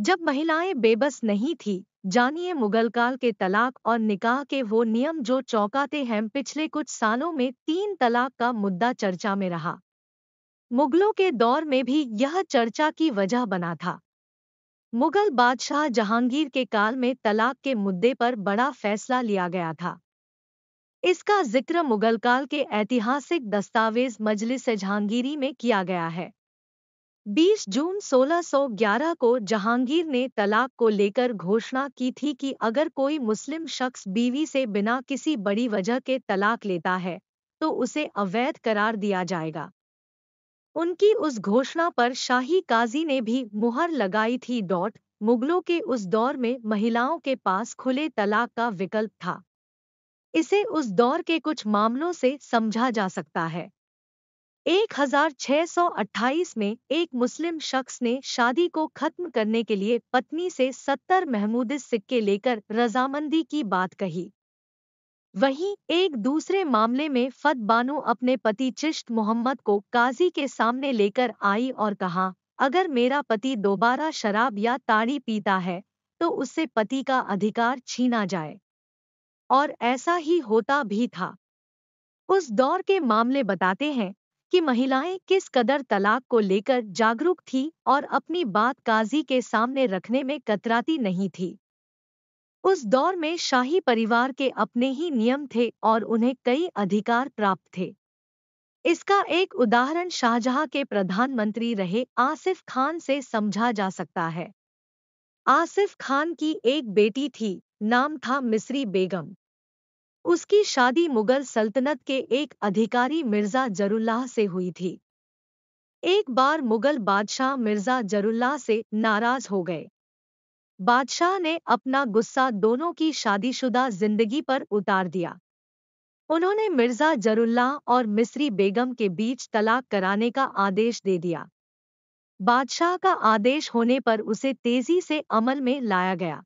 जब महिलाएं बेबस नहीं थी जानिए मुगल काल के तलाक और निकाह के वो नियम जो चौंकाते हैं पिछले कुछ सालों में तीन तलाक का मुद्दा चर्चा में रहा मुगलों के दौर में भी यह चर्चा की वजह बना था मुगल बादशाह जहांगीर के काल में तलाक के मुद्दे पर बड़ा फैसला लिया गया था इसका जिक्र मुगल काल के ऐतिहासिक दस्तावेज मजलिस जहांगीरी में किया गया है 20 जून 1611 को जहांगीर ने तलाक को लेकर घोषणा की थी कि अगर कोई मुस्लिम शख्स बीवी से बिना किसी बड़ी वजह के तलाक लेता है तो उसे अवैध करार दिया जाएगा उनकी उस घोषणा पर शाही काजी ने भी मुहर लगाई थी डॉट मुगलों के उस दौर में महिलाओं के पास खुले तलाक का विकल्प था इसे उस दौर के कुछ मामलों से समझा जा सकता है 1628 में एक मुस्लिम शख्स ने शादी को खत्म करने के लिए पत्नी से 70 महमूद सिक्के लेकर रजामंदी की बात कही वहीं एक दूसरे मामले में फत बानो अपने पति चिश्त मोहम्मद को काजी के सामने लेकर आई और कहा अगर मेरा पति दोबारा शराब या ताड़ी पीता है तो उससे पति का अधिकार छीना जाए और ऐसा ही होता भी था उस दौर के मामले बताते हैं कि महिलाएं किस कदर तलाक को लेकर जागरूक थी और अपनी बात काजी के सामने रखने में कतराती नहीं थी उस दौर में शाही परिवार के अपने ही नियम थे और उन्हें कई अधिकार प्राप्त थे इसका एक उदाहरण शाहजहां के प्रधानमंत्री रहे आसिफ खान से समझा जा सकता है आसिफ खान की एक बेटी थी नाम था मिस्री बेगम उसकी शादी मुगल सल्तनत के एक अधिकारी मिर्ज़ा जरुल्लाह से हुई थी एक बार मुगल बादशाह मिर्ज़ा जरुल्लाह से नाराज हो गए बादशाह ने अपना गुस्सा दोनों की शादीशुदा जिंदगी पर उतार दिया उन्होंने मिर्ज़ा जरुल्लाह और मिस्री बेगम के बीच तलाक कराने का आदेश दे दिया बादशाह का आदेश होने पर उसे तेजी से अमल में लाया गया